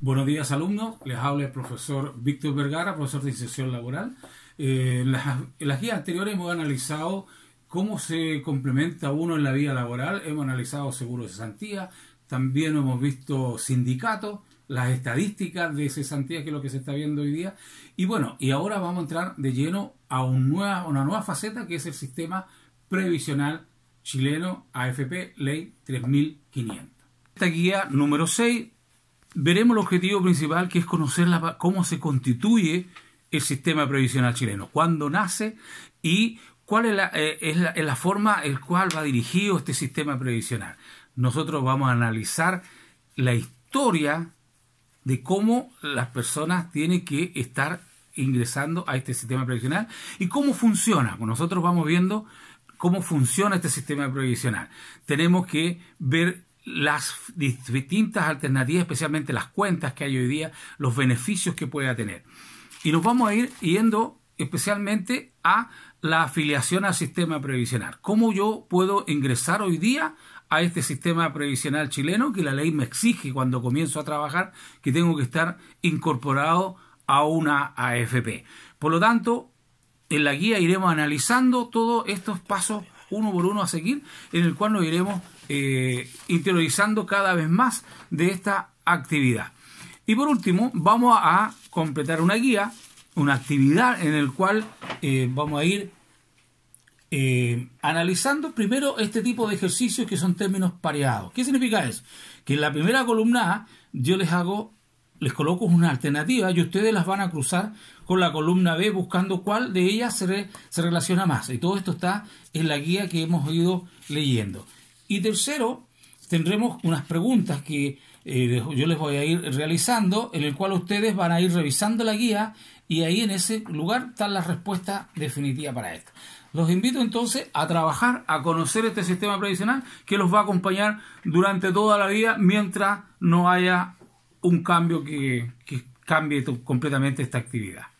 Buenos días alumnos, les habla el profesor Víctor Vergara, profesor de inserción laboral. Eh, en, las, guías anteriores hemos analizado cómo se complementa uno en la vía laboral, hemos analizado seguro de cesantía, también hemos visto sindicatos, las estadísticas de cesantía, que es lo que se está viendo hoy día. Y bueno, y ahora vamos a entrar de lleno a un nueva, una nueva faceta que es el sistema previsional chileno AFP Ley 3500. Esta guía número 6 veremos el objetivo principal que es conocer cómo se constituye el sistema previsional chileno, cuándo nace y cuál es la, eh, forma en la cual va dirigido este sistema previsional. Nosotros vamos a analizar la historia de cómo las personas tienen que estar ingresando a este sistema previsional y cómo funciona. Pues nosotros vamos viendo cómo funciona este sistema previsional. Tenemos que ver las distintas alternativas, especialmente las cuentas que hay hoy día, los beneficios que pueda tener. Y nos vamos a ir yendo especialmente a la afiliación al sistema previsional. ¿Cómo yo puedo ingresar hoy día a este sistema previsional chileno que la ley me exige cuando comienzo a trabajar que tengo que estar incorporado a una AFP? Por lo tanto, en la guía iremos analizando todos estos pasos uno por uno a seguir, en el cual nos iremos eh, interiorizando cada vez más de esta actividad. Y por último, vamos a completar una guía, una actividad en el cual eh, vamos a ir eh, analizando primero este tipo de ejercicios que son términos pareados. ¿Qué significa eso? Que en la primera columna yo les hago les coloco una alternativa y ustedes las van a cruzar con la columna B buscando cuál de ellas se, relaciona más. Y todo esto está en la guía que hemos ido leyendo. Y tercero, tendremos unas preguntas que eh, yo les voy a ir realizando, en el cual ustedes van a ir revisando la guía y ahí en ese lugar está la respuesta definitiva para esto. Los invito entonces a trabajar, a conocer este sistema previsional que los va a acompañar durante toda la vida mientras no haya un cambio que, cambie completamente esta actividad.